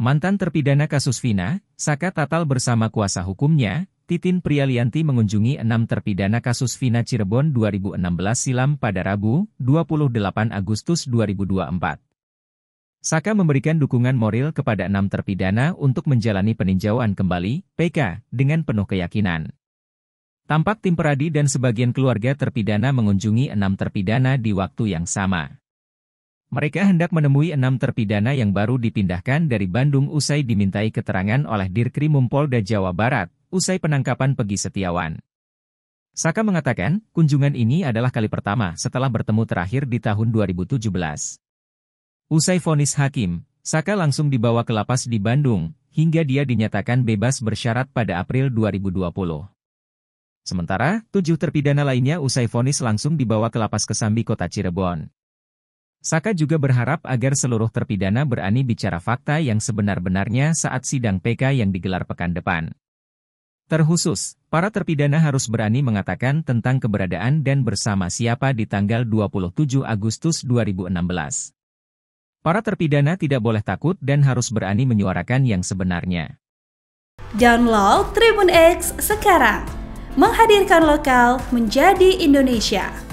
Mantan terpidana kasus Vina, Saka Tatal bersama kuasa hukumnya, Titin Prialianti mengunjungi enam terpidana kasus Vina Cirebon 2016 silam pada Rabu, 28 Agustus 2024. Saka memberikan dukungan moral kepada enam terpidana untuk menjalani peninjauan kembali, PK, dengan penuh keyakinan. Tampak tim peradi dan sebagian keluarga terpidana mengunjungi enam terpidana di waktu yang sama. Mereka hendak menemui enam terpidana yang baru dipindahkan dari Bandung usai dimintai keterangan oleh Dirkrimum Polda Jawa Barat, usai penangkapan Pegi Setiawan. Saka mengatakan, kunjungan ini adalah kali pertama setelah bertemu terakhir di tahun 2017. Usai vonis hakim, Saka langsung dibawa ke lapas di Bandung, hingga dia dinyatakan bebas bersyarat pada April 2020. Sementara, tujuh terpidana lainnya usai vonis langsung dibawa ke lapas Kesambi Kota Cirebon. Saka juga berharap agar seluruh terpidana berani bicara fakta yang sebenar-benarnya saat sidang PK yang digelar pekan depan. Terkhusus, para terpidana harus berani mengatakan tentang keberadaan dan bersama siapa di tanggal 27 Agustus 2016. Para terpidana tidak boleh takut dan harus berani menyuarakan yang sebenarnya. Download Tribun X sekarang, menghadirkan lokal menjadi Indonesia.